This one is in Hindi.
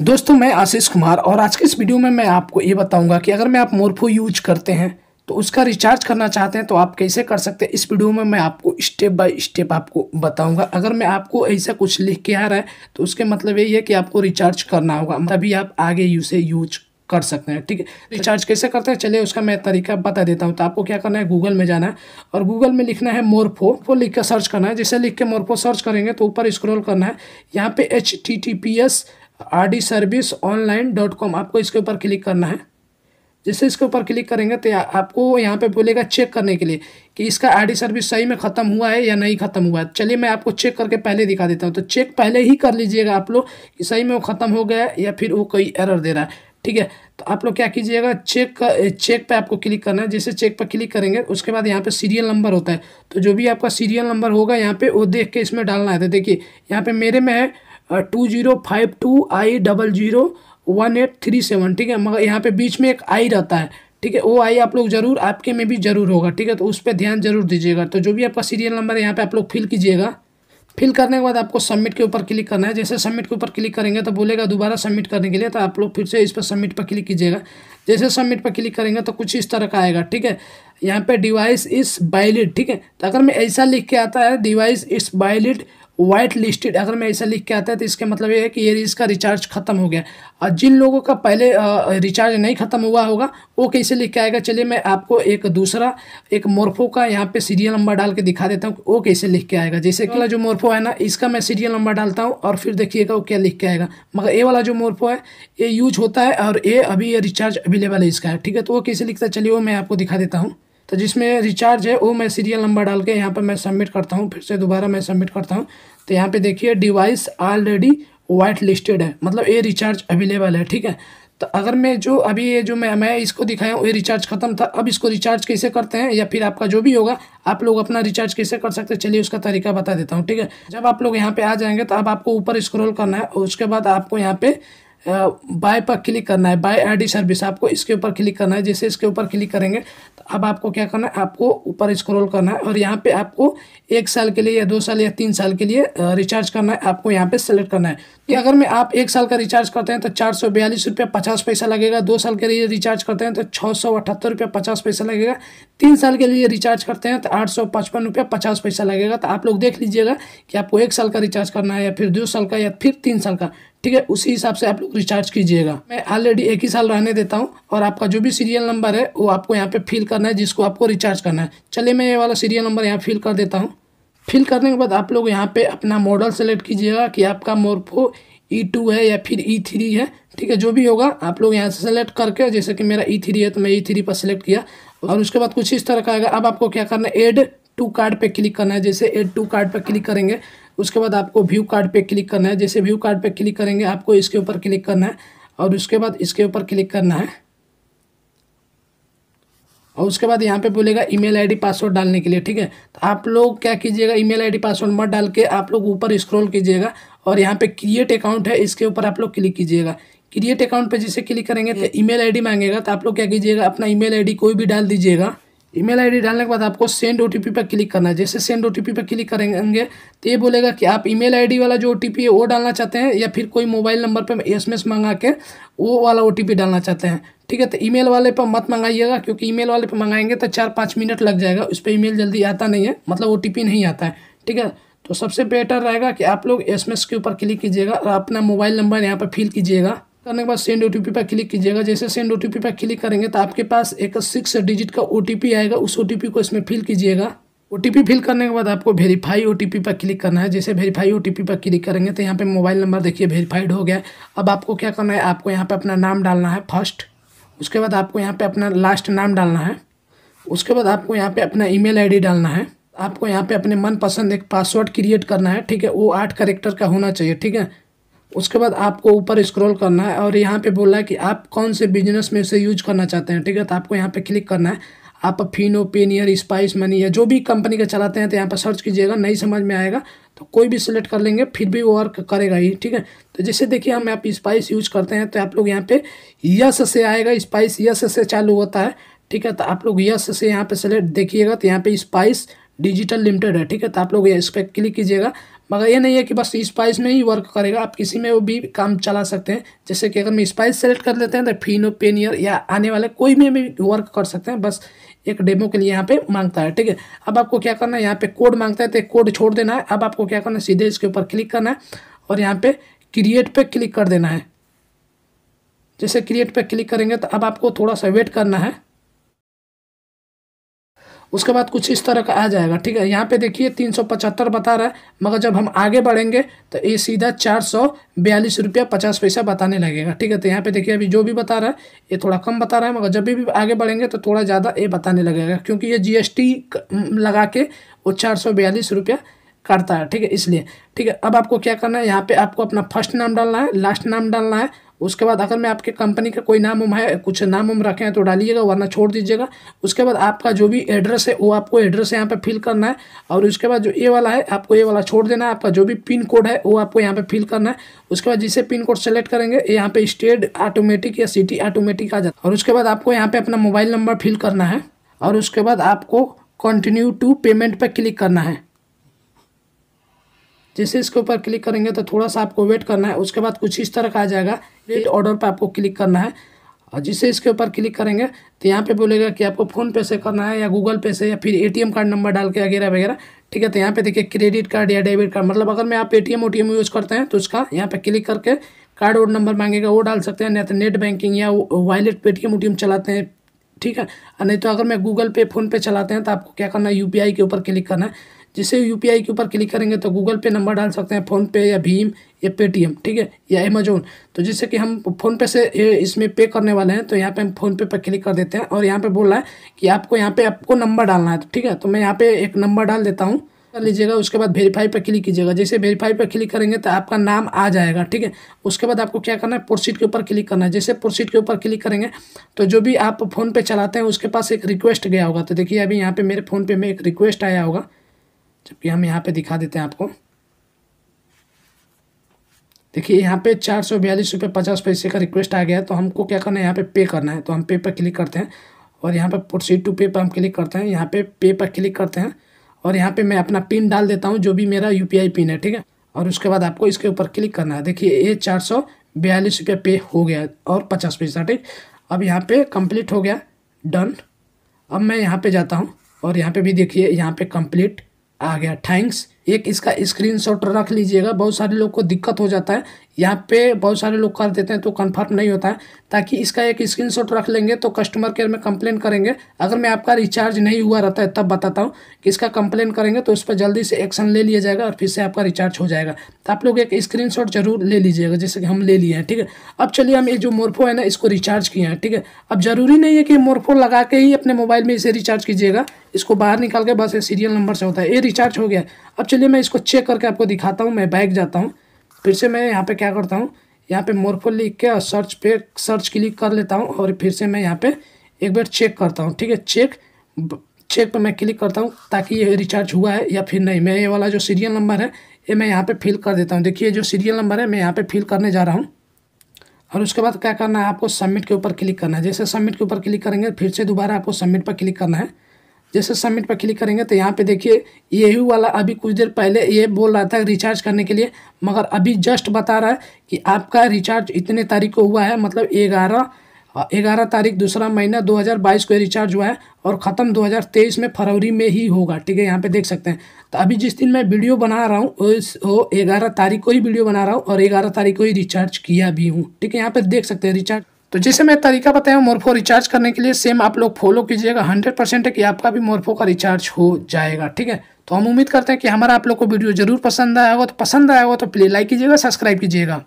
दोस्तों मैं आशीष कुमार और आज के इस वीडियो में मैं आपको ये बताऊंगा कि अगर मैं आप मोरफो यूज करते हैं तो उसका रिचार्ज करना चाहते हैं तो आप कैसे कर सकते हैं इस वीडियो में मैं आपको स्टेप बाय स्टेप आपको बताऊंगा अगर मैं आपको ऐसा कुछ लिख के आ रहा है तो उसके मतलब यही है कि आपको रिचार्ज करना होगा तभी आप आगे यू से यूज कर सकते हैं ठीक है रिचार्ज कैसे करते हैं चलिए उसका मैं तरीका बता देता हूँ तो आपको क्या करना है गूगल में जाना है और गूगल में लिखना है मोरफो वो लिख कर सर्च करना है जैसे लिख के मोरफो सर्च करेंगे तो ऊपर स्क्रॉल करना है यहाँ पे H T T P S R D service online dot com आपको इसके ऊपर क्लिक करना है जैसे इसके ऊपर क्लिक करेंगे तो आपको यहाँ पे बोलेगा चेक करने के लिए कि इसका आईडी सर्विस सही में ख़त्म हुआ है या नहीं ख़त्म हुआ है चलिए मैं आपको चेक करके पहले दिखा देता हूँ तो चेक पहले ही कर लीजिएगा आप लोग कि सही में वो ख़त्म हो गया या फिर वो कोई एरर दे रहा है ठीक है तो आप लोग क्या कीजिएगा चेक कर, चेक पर आपको क्लिक करना है जैसे चेक पर क्लिक करेंगे उसके बाद यहाँ पर सीरियल नंबर होता है तो जो भी आपका सीरियल नंबर होगा यहाँ पर वो देख के इसमें डालना है तो देखिए यहाँ पर मेरे में है two zero five two I double zero one eight three seven ठीक है मगर यहाँ पे बीच में एक आई रहता है ठीक है वो आई आप लोग जरूर आपके में भी जरूर होगा ठीक है तो उस पर ध्यान जरूर दीजिएगा तो जो भी आपका सीरियल नंबर है यहाँ पे आप लोग फिल कीजिएगा फिल करने के बाद आपको सबमिट के ऊपर क्लिक करना है जैसे सबमिट के ऊपर क्लिक करेंगे तो बोलेगा दोबारा सबमिट करने के लिए तो आप लोग फिर से इस पर सबमिट पर क्लिक कीजिएगा जैसे सबमिट पर क्लिक करेंगे तो कुछ इस तरह का आएगा ठीक है यहाँ पे डिवाइस इस बाइलिड ठीक है तो अगर मैं ऐसा लिख के आता है डिवाइस इस बाइलिड वाइट लिस्टेड अगर मैं ऐसा लिख के आता है तो इसका मतलब ये है कि ये इसका रिचार्ज खत्म हो गया और जिन लोगों का पहले रिचार्ज नहीं ख़त्म हुआ होगा वो कैसे लिख के आएगा चलिए मैं आपको एक दूसरा एक मोरफो का यहाँ पे सीरियल नंबर डाल के दिखा देता हूँ वो कैसे लिख के आएगा जैसे कि जो मोरफो है ना इसका मैं सीरियल नंबर डालता हूँ और फिर देखिएगा वो क्या लिख के आएगा मगर ए वाला जो मोरफो है ये यूज होता है और ये अभी ये रिचार्ज अवेलेबल है इसका ठीक है तो वो कैसे लिखता है चलिए वो मैं आपको दिखा देता हूँ तो जिसमें रिचार्ज है वो मैं सीरियल नंबर डाल के यहाँ पर मैं सबमिट करता हूँ फिर से दोबारा मैं सबमिट करता हूँ तो यहाँ पे देखिए डिवाइस ऑलरेडी वाइट लिस्टेड है मतलब ये रिचार्ज अवेलेबल है ठीक है तो अगर मैं जो अभी ये जो मैं मैं इसको दिखाया हूँ ये रिचार्ज खत्म था अब इसको रिचार्ज कैसे करते हैं या फिर आपका जो भी होगा आप लोग अपना रिचार्ज कैसे कर सकते हैं चलिए उसका तरीका बता देता हूँ ठीक है जब आप लोग यहाँ पे आ जाएंगे तो अब आपको ऊपर स्क्रॉल करना है उसके बाद आपको यहाँ पे बाय पर क्लिक करना है बाय आईडी सर्विस आपको इसके ऊपर क्लिक करना है जैसे इसके ऊपर क्लिक करेंगे तो अब आपको क्या करना है आपको ऊपर स्क्रॉल करना है और यहाँ पे आपको एक साल के लिए या दो साल या तीन साल के लिए रिचार्ज करना है आपको यहाँ पे सेलेक्ट करना है कि अगर मैं आप एक साल का रिचार्ज करते हैं तो चार सौ बयालीस पचास पैसा लगेगा दो साल के लिए रिचार्ज करते हैं तो छः सौ अठहत्तर रुपये पचास पैसा लगेगा तीन साल के लिए रिचार्ज करते हैं तो आठ सौ पचपन पचास पैसा लगेगा तो आप लोग देख लीजिएगा कि आपको एक साल का रिचार्ज करना है या फिर दो साल का या फिर तीन साल का ठीक है उसी हिसाब से आप लोग रिचार्ज कीजिएगा मैं ऑलरेडी एक ही साल रहने देता हूँ और आपका जो भी सीरियल नंबर है वो आपको यहाँ पे फिल करना है जिसको आपको रिचार्ज करना है चलिए मैं ये वाला सीरियल नंबर यहाँ फिल कर देता हूँ फिल करने के बाद आप लोग यहाँ पे अपना मॉडल सेलेक्ट कीजिएगा कि आपका मोरफो ई टू है या फिर ई e थ्री है ठीक है जो भी होगा आप लोग यहाँ से सेलेक्ट करके जैसे कि मेरा ई e थ्री है तो मैं ई e थ्री पर सेलेक्ट किया और उसके बाद कुछ इस तरह का आएगा अब आपको क्या करना है एड टू कार्ड पे क्लिक करना है जैसे एड टू कार्ड पे क्लिक करेंगे उसके बाद आपको व्यू कार्ड पे क्लिक करना है जैसे व्यू कार्ड पे क्लिक करेंगे आपको इसके ऊपर क्लिक करना है और उसके बाद इसके ऊपर क्लिक करना है और उसके बाद यहाँ पे बोलेगा ईमेल आईडी पासवर्ड डालने के लिए ठीक है तो आप लोग क्या कीजिएगा ईमेल आईडी पासवर्ड मत डाल के आप लोग ऊपर स्क्रॉल कीजिएगा और यहाँ पे क्रिएट अकाउंट है इसके ऊपर आप लोग क्लिक कीजिएगा क्रिएट अकाउंट पे जैसे क्लिक करेंगे तो ईमेल आईडी मांगेगा तो आप लोग क्या कीजिएगा अपना ईमेल आईडी कोई भी डाल दीजिएगा ईमेल आईडी डालने के बाद आपको सेंड ओटीपी पर क्लिक करना है जैसे सेंड ओटीपी पर क्लिक करेंगे तो ये बोलेगा कि आप ईमेल आईडी वाला जो ओटीपी है वो डालना चाहते हैं या फिर कोई मोबाइल नंबर पर एसएमएस मंगा के वो वाला ओटीपी डालना चाहते हैं ठीक है तो ईमेल वाले पर मत मंगाइएगा क्योंकि ई वाले पर मंगाएंगे तो चार पाँच मिनट लग जाएगा उस पर ई जल्दी आता नहीं है मतलब ओ नहीं आता है ठीक है तो सबसे बेटर रहेगा कि आप लोग एस के ऊपर क्लिक कीजिएगा और अपना मोबाइल नंबर यहाँ पर फिल कीजिएगा करने के बाद सेंड ओ पर क्लिक कीजिएगा जैसे सेंड ओ पर क्लिक करेंगे तो आपके पास एक सिक्स डिजिट का ओ आएगा उस ओ को इसमें फिल कीजिएगा ओ फिल करने के बाद आपको वेरीफाई ओ पर क्लिक करना है जैसे वेरीफाई ओ पर क्लिक करेंगे तो यहाँ पे मोबाइल नंबर देखिए वेरीफाइड हो गया अब आपको क्या करना है आपको यहाँ पे अपना नाम डालना है फर्स्ट उसके बाद आपको यहाँ पे अपना लास्ट नाम डालना है उसके बाद आपको यहाँ पे अपना ईमेल आईडी डालना है आपको यहाँ पे अपने मनपसंद एक पासवर्ड क्रिएट करना है ठीक है वो आठ करेक्टर का होना चाहिए ठीक है उसके बाद आपको ऊपर स्क्रॉल करना है और यहाँ पे बोला है कि आप कौन से बिजनेस में इसे यूज करना चाहते हैं ठीक है तो आपको यहाँ पे क्लिक करना है आप फिनो पेनियर स्पाइस मनी या जो भी कंपनी का चलाते हैं तो यहाँ पर सर्च कीजिएगा नहीं समझ में आएगा तो कोई भी सिलेक्ट कर लेंगे फिर भी वर्क करेगा ही ठीक है तो जैसे देखिए हम आप स्पाइस यूज करते हैं तो आप लोग यहाँ पे यस से आएगा स्पाइस यस से चालू होता है ठीक है तो आप लोग यस से यहाँ पे सेलेक्ट देखिएगा तो यहाँ पे स्पाइस डिजिटल लिमिटेड है ठीक है तो आप लोग इस पर क्लिक कीजिएगा मगर ये नहीं है कि बस स्पाइस में ही वर्क करेगा आप किसी में वो भी काम चला सकते हैं जैसे कि अगर हम स्पाइस सेलेक्ट कर लेते हैं तो फिनो पेनियर या आने वाले कोई में भी वर्क कर सकते हैं बस एक डेमो के लिए यहाँ पे मांगता है ठीक है अब आपको क्या करना है यहाँ पे कोड मांगता है तो कोड छोड़ देना है अब आपको क्या करना है सीधे इसके ऊपर क्लिक करना है और यहाँ पर क्रिएट पर क्लिक कर देना है जैसे क्रिएट पर क्लिक करेंगे तो अब आपको थोड़ा सा वेट करना है उसके बाद कुछ इस तरह का आ जाएगा ठीक है यहाँ पे देखिए तीन सौ पचहत्तर बता रहा है मगर जब हम आगे बढ़ेंगे तो ये सीधा चार सौ बयालीस रुपया पचास पैसा बताने लगेगा ठीक है तो यहाँ पे देखिए अभी जो भी बता रहा है ये थोड़ा कम बता रहा है मगर जब भी, भी आगे बढ़ेंगे तो थोड़ा ज़्यादा ये बताने लगेगा क्योंकि ये जी लगा के वो चार सौ बयालीस रुपया करता है ठीक है इसलिए ठीक है अब आपको क्या करना है यहाँ पे आपको अपना फर्स्ट नाम डालना है लास्ट नाम डालना है उसके बाद अगर मैं आपके कंपनी का कोई नाम उम है कुछ नाम उम रखे हैं तो डालिएगा वरना छोड़ दीजिएगा उसके बाद आपका जो भी एड्रेस है वो आपको एड्रेस यहाँ पे फिल करना है और उसके बाद जो ए वाला है आपको ए वाला छोड़ देना है आपका जो भी पिन कोड है वो आपको यहाँ पर फिल करना है उसके बाद जिसे पिन कोड सेलेक्ट करेंगे यहाँ पर स्टेट ऑटोमेटिक या सिटी ऑटोमेटिक आ जाता है और उसके बाद आपको यहाँ पर अपना मोबाइल नंबर फिल करना है और उसके बाद आपको कंटिन्यू टू पेमेंट पर क्लिक करना है जैसे इसके ऊपर क्लिक करेंगे तो थोड़ा सा आपको वेट करना है उसके बाद कुछ इस तरह का आ जाएगा रेट ऑर्डर पर आपको क्लिक करना है और जिससे इसके ऊपर क्लिक करेंगे तो यहाँ पे बोलेगा कि आपको फ़ोन पे से करना है या गूगल पे से या फिर एटीएम कार्ड नंबर डाल के वगैरह वगैरह ठीक है तो यहाँ पे देखिए क्रेडिट कार्ड या डेबिट कार्ड मतलब अगर मैं आप एटीएम ओटीएम यूज़ करते हैं तो उसका यहाँ पे क्लिक करके कार्ड और नंबर मांगेगा वो डाल सकते हैं नहीं तो नेट बैंकिंग या वॉलेट पेटीएम ओटीएम चलाते हैं ठीक है नहीं तो अगर मैं गूगल पे फ़ोन पे चलाते हैं तो आपको क्या करना है यू के ऊपर क्लिक करना है जिसे यू के ऊपर क्लिक करेंगे तो गूगल पे नंबर डाल सकते हैं फ़ोनपे या भीम या पेटीएम ठीक है या अमेजोन तो जिससे कि हम फ़ोनपे से इसमें पे करने वाले हैं तो यहाँ पे हम फ़ोनपे पर क्लिक कर देते हैं और यहाँ पे बोल रहा है कि आपको यहाँ पे आपको नंबर डालना है ठीक है तो मैं यहाँ पे एक नंबर डाल देता हूँ कर लीजिएगा उसके बाद वेरीफाई पर क्लिक कीजिएगा जैसे वेरीफाई पर क्लिक करेंगे तो आपका नाम आ जाएगा ठीक है उसके बाद आपको क्या करना है प्रोसीड के ऊपर क्लिक करना है जैसे प्रोसीड के ऊपर क्लिक करेंगे तो जो भी आप फ़ोन पे चलाते हैं उसके पास एक रिक्वेस्ट गया होगा तो देखिए अभी यहाँ पे मेरे फ़ोन पे में एक रिक्वेस्ट आया होगा जबकि हम यहाँ पे दिखा देते हैं आपको देखिए यहाँ पे चार सौ बयालीस रुपये पचास पैसे का रिक्वेस्ट आ गया है तो हमको क्या करना है यहाँ पे पे करना है तो हम पे पर क्लिक करते हैं और यहाँ पर प्रोसीड टू पे पर हम क्लिक करते हैं यहाँ पे पे पर क्लिक करते हैं और यहाँ पे मैं अपना पिन डाल देता हूँ जो भी मेरा यू पिन है ठीक है और उसके बाद आपको इसके ऊपर क्लिक करना है देखिए ये चार सौ बयालीस रुपये पे हो गया और पचास पैसा ठीक अब यहाँ पर कम्प्लीट हो गया डन अब मैं यहाँ पर जाता हूँ और यहाँ पर भी देखिए यहाँ पर कम्प्लीट आ गया थैंक्स एक इसका स्क्रीनशॉट रख लीजिएगा बहुत सारे लोग को दिक्कत हो जाता है यहाँ पे बहुत सारे लोग कर देते हैं तो कंफर्म नहीं होता है ताकि इसका एक स्क्रीनशॉट रख लेंगे तो कस्टमर केयर में कंप्लेन करेंगे अगर मैं आपका रिचार्ज नहीं हुआ रहता है तब बताता हूँ कि इसका कंप्लेन करेंगे तो उस पर जल्दी से एक्शन ले लिया जाएगा और फिर से आपका रिचार्ज हो जाएगा तो आप लोग एक स्क्रीन जरूर ले लीजिएगा जैसे कि हम ले लिए हैं ठीक है अब चलिए हम ये जो मोरफो है ना इसको रिचार्ज किए हैं ठीक है अब ज़रूरी नहीं है कि मोरफो लगा के ही अपने मोबाइल में इसे रिचार्ज कीजिएगा इसको बाहर निकाल के बस ये सीरियल नंबर से होता है ये रिचार्ज हो गया अब चलिए मैं इसको चेक करके आपको दिखाता हूँ मैं बैग जाता हूँ फिर से मैं यहाँ पे क्या करता हूँ यहाँ पे मोरफो लिख के और सर्च पे सर्च क्लिक कर लेता हूँ और फिर से मैं यहाँ पे एक बार चेक करता हूँ ठीक है चेक चेक पे मैं क्लिक करता हूँ ताकि ये रिचार्ज हुआ है या फिर नहीं मैं ये वाला जो सीरियल नंबर है ये मैं यहाँ पर फिल कर देता हूँ देखिए जो सीरियल नंबर है मैं यहाँ पर फिल करने जा रहा हूँ और उसके बाद क्या करना है आपको सबमिट के ऊपर क्लिक करना है जैसे सबमिट के ऊपर क्लिक करेंगे फिर से दोबारा आपको सबमिट पर क्लिक करना है जैसे सबमिट पर क्लिक करेंगे तो यहाँ पे देखिए यही वाला अभी कुछ देर पहले ये बोल रहा था रिचार्ज करने के लिए मगर अभी जस्ट बता रहा है कि आपका रिचार्ज इतने तारीख को हुआ है मतलब ग्यारह ग्यारह तारीख दूसरा महीना 2022 को रिचार्ज हुआ है और ख़त्म 2023 में फरवरी में ही होगा ठीक है यहाँ पे देख सकते हैं तो अभी जिस दिन मैं वीडियो बना रहा हूँ वो ग्यारह तारीख को ही वीडियो बना रहा हूँ और ग्यारह तारीख को ही रिचार्ज किया भी हूँ ठीक है यहाँ पे देख सकते हैं रिचार्ज तो जैसे मैं तरीका बताया मोरफो रिचार्ज करने के लिए सेम आप लोग फॉलो कीजिएगा हंड्रेड परसेंट है कि आपका भी मोरफो का रिचार्ज हो जाएगा ठीक है तो हम उम्मीद करते हैं कि हमारा आप लोग को वीडियो जरूर पसंद आया होगा तो पसंद आया होगा तो प्ले लाइक कीजिएगा सब्सक्राइब कीजिएगा